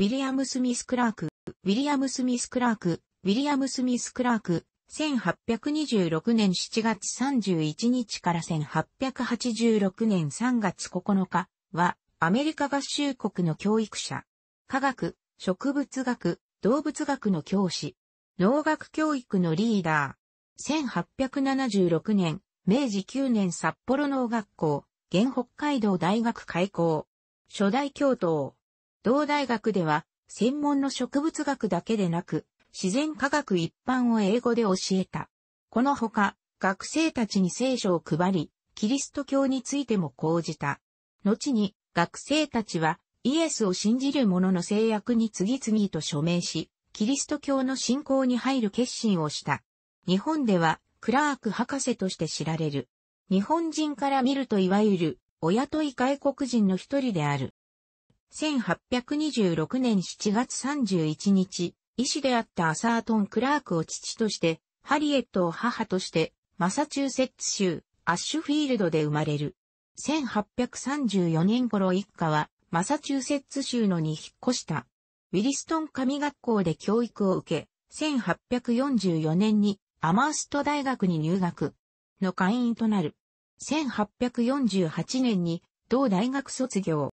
ウィリアム・スミス・クラーク、ウィリアム・スミス・クラーク、ウィリアム・スミス・クラーク、1826年7月31日から1886年3月9日は、アメリカ合衆国の教育者、科学、植物学、動物学の教師、農学教育のリーダー、1876年、明治9年札幌農学校、現北海道大学開校、初代教頭、同大学では、専門の植物学だけでなく、自然科学一般を英語で教えた。このほか、学生たちに聖書を配り、キリスト教についても講じた。後に、学生たちは、イエスを信じる者の制約に次々と署名し、キリスト教の信仰に入る決心をした。日本では、クラーク博士として知られる。日本人から見るといわゆる、親とい外国人の一人である。1826年7月31日、医師であったアサートン・クラークを父として、ハリエットを母として、マサチューセッツ州、アッシュフィールドで生まれる。1834年頃一家は、マサチューセッツ州のに引っ越した。ウィリストン神学校で教育を受け、1844年にアマースト大学に入学の会員となる。1848年に同大学卒業。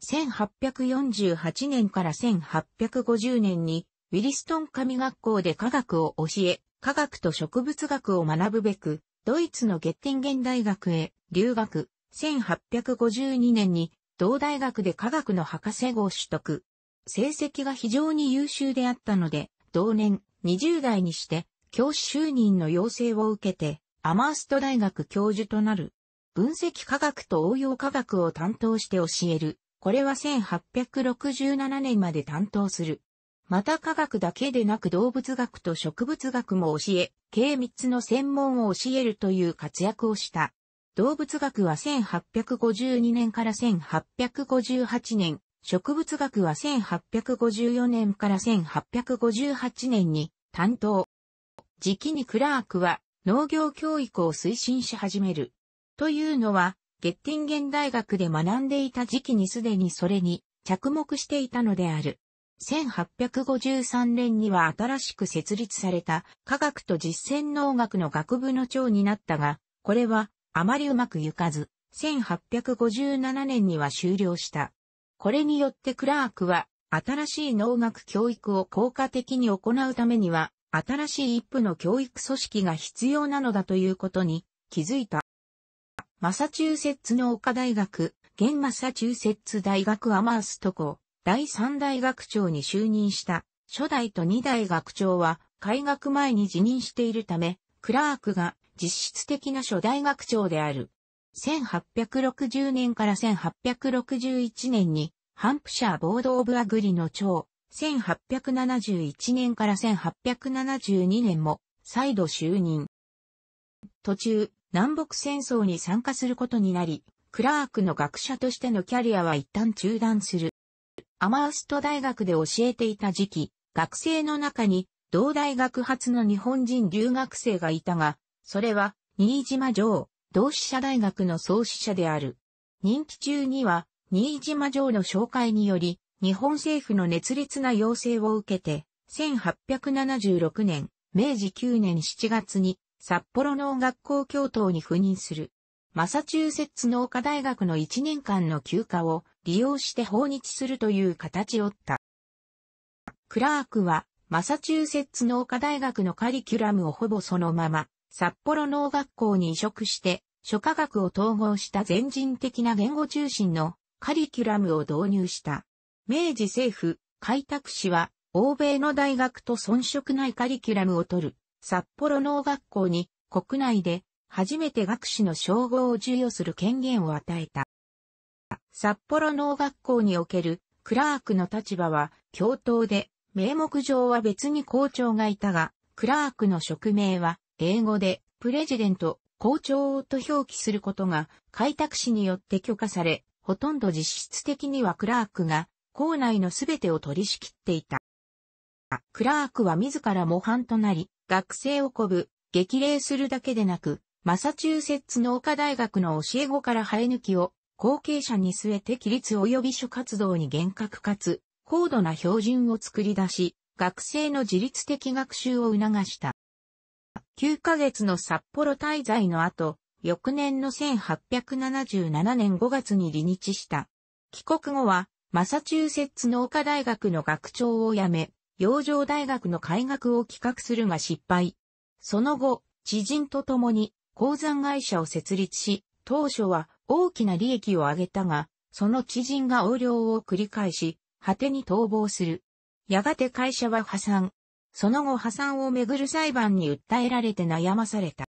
1848年から1850年に、ウィリストン神学校で科学を教え、科学と植物学を学ぶべく、ドイツのゲッティンゲン大学へ留学、1852年に同大学で科学の博士号取得。成績が非常に優秀であったので、同年20代にして教師就任の要請を受けて、アマースト大学教授となる。分析科学と応用科学を担当して教える。これは1867年まで担当する。また科学だけでなく動物学と植物学も教え、計3つの専門を教えるという活躍をした。動物学は1852年から1858年、植物学は1854年から1858年に担当。時期にクラークは農業教育を推進し始める。というのは、ゲッティンゲン大学で学んでいた時期にすでにそれに着目していたのである。1853年には新しく設立された科学と実践農学の学部の長になったが、これはあまりうまくいかず、1857年には終了した。これによってクラークは新しい農学教育を効果的に行うためには新しい一部の教育組織が必要なのだということに気づいた。マサチューセッツ農科大学、現マサチューセッツ大学アマースト校、第三大学長に就任した、初代と二代学長は、開学前に辞任しているため、クラークが実質的な初代学長である。1860年から1861年に、ハンプシャーボード・オブ・アグリの長、1871年から1872年も、再度就任。途中、南北戦争に参加することになり、クラークの学者としてのキャリアは一旦中断する。アマースト大学で教えていた時期、学生の中に同大学発の日本人留学生がいたが、それは新島城、同志社大学の創始者である。任期中には新島城の紹介により、日本政府の熱烈な要請を受けて、1876年、明治9年7月に札幌農学校教頭に赴任する。マサチューセッツ農科大学の1年間の休暇を利用して訪日するという形をった。クラークはマサチューセッツ農科大学のカリキュラムをほぼそのまま札幌農学校に移植して諸科学を統合した全人的な言語中心のカリキュラムを導入した。明治政府開拓士は欧米の大学と遜色ないカリキュラムを取る札幌農学校に国内で初めて学士の称号を授与する権限を与えた。札幌農学校におけるクラークの立場は共闘で、名目上は別に校長がいたが、クラークの職名は英語でプレジデント、校長と表記することが開拓士によって許可され、ほとんど実質的にはクラークが校内のすべてを取り仕切っていた。クラークは自ら模範となり、学生を鼓舞、激励するだけでなく、マサチューセッツ農科大学の教え子から生え抜きを、後継者に据えて規律及び諸活動に厳格かつ、高度な標準を作り出し、学生の自律的学習を促した。9ヶ月の札幌滞在の後、翌年の1877年5月に離日した。帰国後は、マサチューセッツ農科大学の学長を辞め、洋上大学の開学を企画するが失敗。その後、知人と共に鉱山会社を設立し、当初は大きな利益を上げたが、その知人が横領を繰り返し、果てに逃亡する。やがて会社は破産。その後破産をめぐる裁判に訴えられて悩まされた。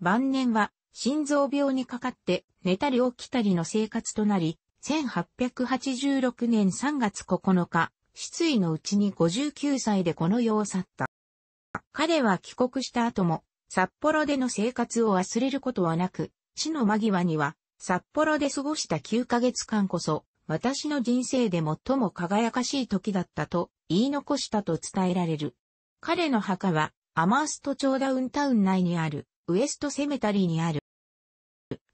晩年は心臓病にかかって寝たり起きたりの生活となり、1886年3月9日、失意のうちに59歳でこの世を去った。彼は帰国した後も、札幌での生活を忘れることはなく、死の間際には、札幌で過ごした9ヶ月間こそ、私の人生で最も輝かしい時だったと言い残したと伝えられる。彼の墓は、アマースト町ダウンタウン内にある、ウエストセメタリーにある。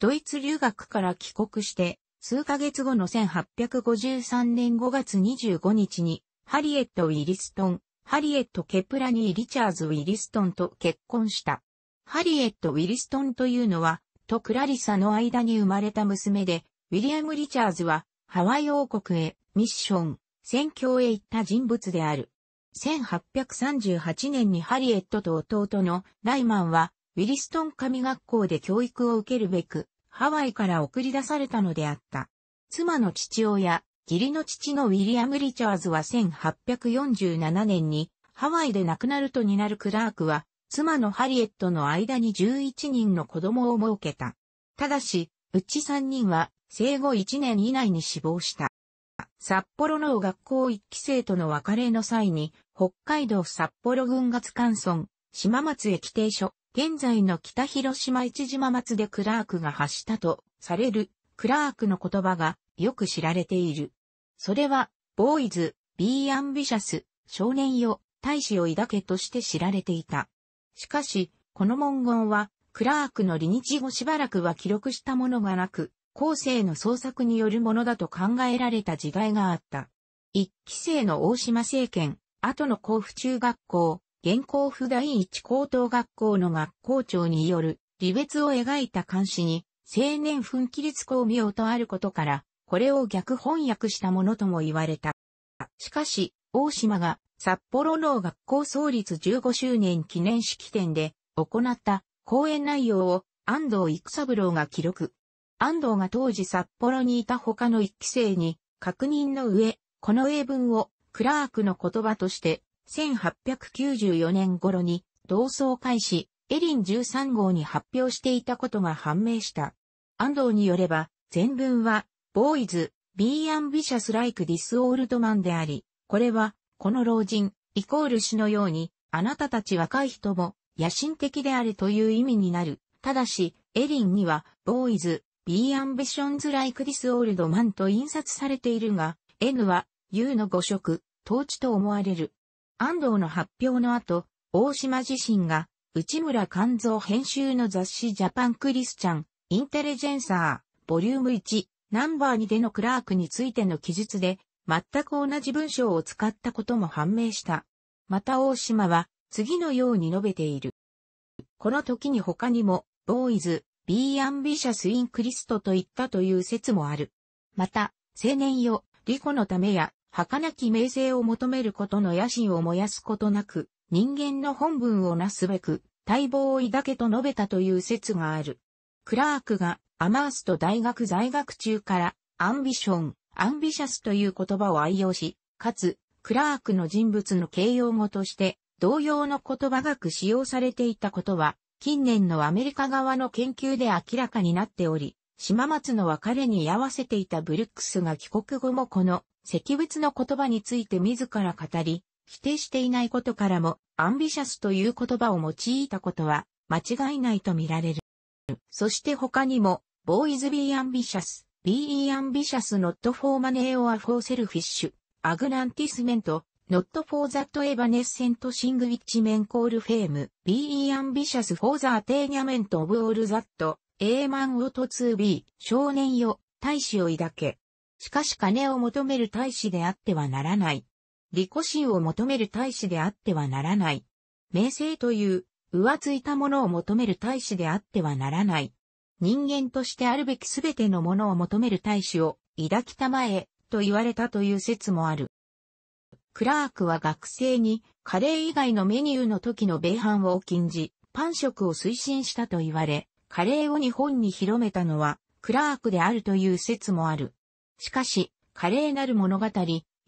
ドイツ留学から帰国して、数ヶ月後の1853年5月25日に、ハリエット・ウィリストン、ハリエット・ケプラニー・リチャーズ・ウィリストンと結婚した。ハリエット・ウィリストンというのは、とクラリサの間に生まれた娘で、ウィリアム・リチャーズは、ハワイ王国へ、ミッション、宣教へ行った人物である。1838年にハリエットと弟のライマンは、ウィリストン神学校で教育を受けるべく、ハワイから送り出されたのであった。妻の父親、義理の父のウィリアム・リチャーズは1847年にハワイで亡くなるとになるクラークは妻のハリエットの間に11人の子供を設けた。ただし、うち3人は生後1年以内に死亡した。札幌の学校1期生との別れの際に、北海道札幌軍月間村、島松駅停所、現在の北広島一島松でクラークが発したとされるクラークの言葉がよく知られている。それは、ボーイズ、ビーアンビシャス、少年よ、大使を抱けとして知られていた。しかし、この文言は、クラークの離日後しばらくは記録したものがなく、後世の創作によるものだと考えられた時代があった。一期生の大島政権、後の甲府中学校、現行府第一高等学校の学校長による、離別を描いた監視に、青年奮起立功名とあることから、これを逆翻訳したものとも言われた。しかし、大島が札幌の学校創立15周年記念式典で行った講演内容を安藤育三郎が記録。安藤が当時札幌にいた他の一期生に確認の上、この英文をクラークの言葉として1894年頃に同窓会誌、エリン13号に発表していたことが判明した。安藤によれば、全文は、ボーイズ、ビーアンビシャスライクディスオールドマンであり、これは、この老人、イコール氏のように、あなたたち若い人も、野心的であるという意味になる。ただし、エリンには、ボーイズ、ビーアンビションズライクディスオールドマンと印刷されているが、N は、U の語色、統治と思われる。安藤の発表の後、大島自身が、内村勘蔵編集の雑誌ジャパンクリスチャン、インテリジェンサー、ボリューム1、ナンバー2でのクラークについての記述で、全く同じ文章を使ったことも判明した。また大島は、次のように述べている。この時に他にも、ボーイズ、ビーアンビシャスインクリストと言ったという説もある。また、青年よ、リコのためや、儚き名声を求めることの野心を燃やすことなく、人間の本文をなすべく、待望を抱けと述べたという説がある。クラークがアマースト大学在学中からアンビション、アンビシャスという言葉を愛用し、かつ、クラークの人物の形容語として同様の言葉がく使用されていたことは、近年のアメリカ側の研究で明らかになっており、島松の別れに居合わせていたブルックスが帰国後もこの石仏の言葉について自ら語り、否定していないことからも、アンビシャスという言葉を用いたことは間違いないと見られる。そして他にも、ボーイズ・ビー・アンビシャス、ビー・アンビシャス・ノット・フォー・マネー・オア・フォー・セルフィッシュ、アグランティスメント、not for that evanescent sing メン i c h men call fame, be ambitious for the attainment of all that A マンウト 2B、少年よ、大使を抱け。しかし金を求める大使であってはならない。利己心を求める大使であってはならない。名声という、浮ついたものを求める大使であってはならない。人間としてあるべきすべてのものを求める大使を、抱きたまえ、と言われたという説もある。クラークは学生に、カレー以外のメニューの時の米飯を禁じ、パン食を推進したと言われ、カレーを日本に広めたのは、クラークであるという説もある。しかし、カレーなる物語、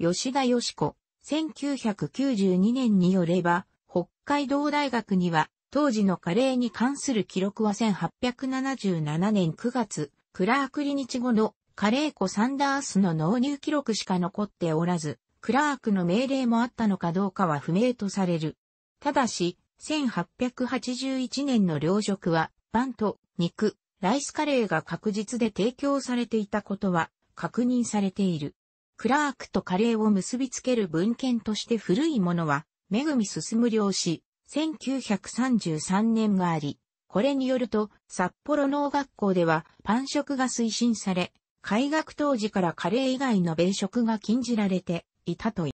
吉田よし子、1992年によれば、北海道大学には、当時のカレーに関する記録は1877年9月、クラークリ日後のカレー子サンダースの納入記録しか残っておらず、クラークの命令もあったのかどうかは不明とされる。ただし、1881年の領職はパンと肉、ライスカレーが確実で提供されていたことは確認されている。クラークとカレーを結びつける文献として古いものは、めぐみ進む漁師、1933年があり、これによると、札幌農学校ではパン食が推進され、開学当時からカレー以外の米食が禁じられていたとい。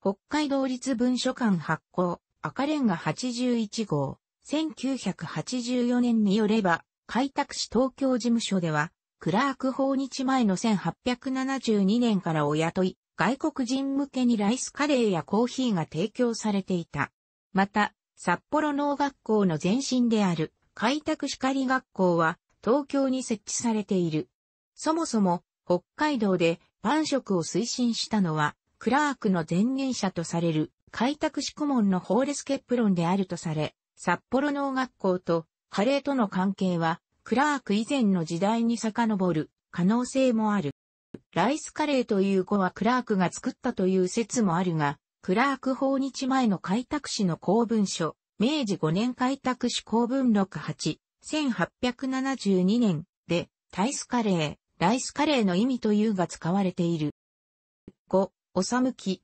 北海道立文書館発行、赤レンガ81号。1984年によれば、開拓市東京事務所では、クラーク訪日前の1872年からお雇い、外国人向けにライスカレーやコーヒーが提供されていた。また、札幌農学校の前身である開拓歯仮学校は東京に設置されている。そもそも北海道でパン食を推進したのはクラークの前言者とされる開拓市顧問のホーレス・ケップロンであるとされ、札幌農学校とカレーとの関係は、クラーク以前の時代に遡る可能性もある。ライスカレーという語はクラークが作ったという説もあるが、クラーク法日前の開拓史の公文書、明治5年開拓史公文録8、1872年で、タイスカレー、ライスカレーの意味というが使われている。5、おさむき、